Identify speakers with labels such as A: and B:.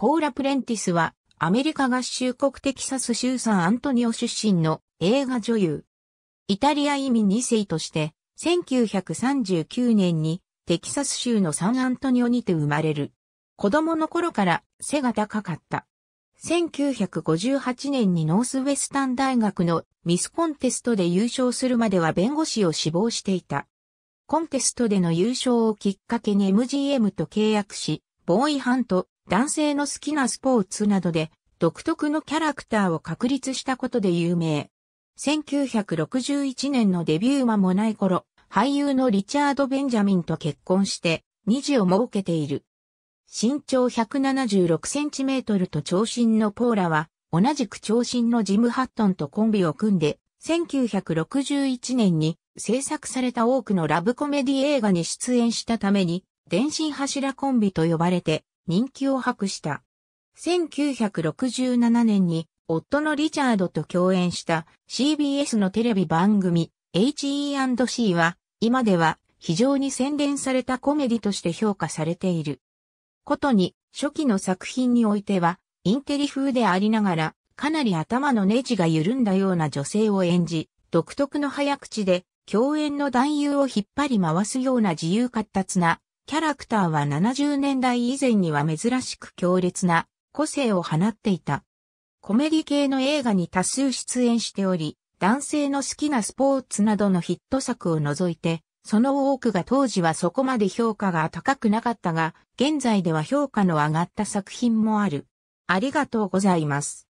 A: ポーラ・プレンティスは、アメリカ合衆国テキサス州サンアントニオ出身の映画女優。イタリア移民2世として、1939年にテキサス州のサンアントニオにて生まれる。子供の頃から背が高かった。1958年にノースウェスタン大学のミスコンテストで優勝するまでは弁護士を志望していた。コンテストでの優勝をきっかけに MGM と契約し、ボーイハント、男性の好きなスポーツなどで独特のキャラクターを確立したことで有名。1961年のデビュー間もない頃、俳優のリチャード・ベンジャミンと結婚して二児を設けている。身長176センチメートルと長身のポーラは、同じく長身のジム・ハットンとコンビを組んで、1961年に制作された多くのラブコメディ映画に出演したために、電信柱コンビと呼ばれて人気を博した。1967年に夫のリチャードと共演した CBS のテレビ番組 HE&C は今では非常に洗練されたコメディとして評価されている。ことに初期の作品においてはインテリ風でありながらかなり頭のネジが緩んだような女性を演じ、独特の早口で共演の男優を引っ張り回すような自由活発なキャラクターは70年代以前には珍しく強烈な個性を放っていた。コメディ系の映画に多数出演しており、男性の好きなスポーツなどのヒット作を除いて、その多くが当時はそこまで評価が高くなかったが、現在では評価の上がった作品もある。ありがとうございます。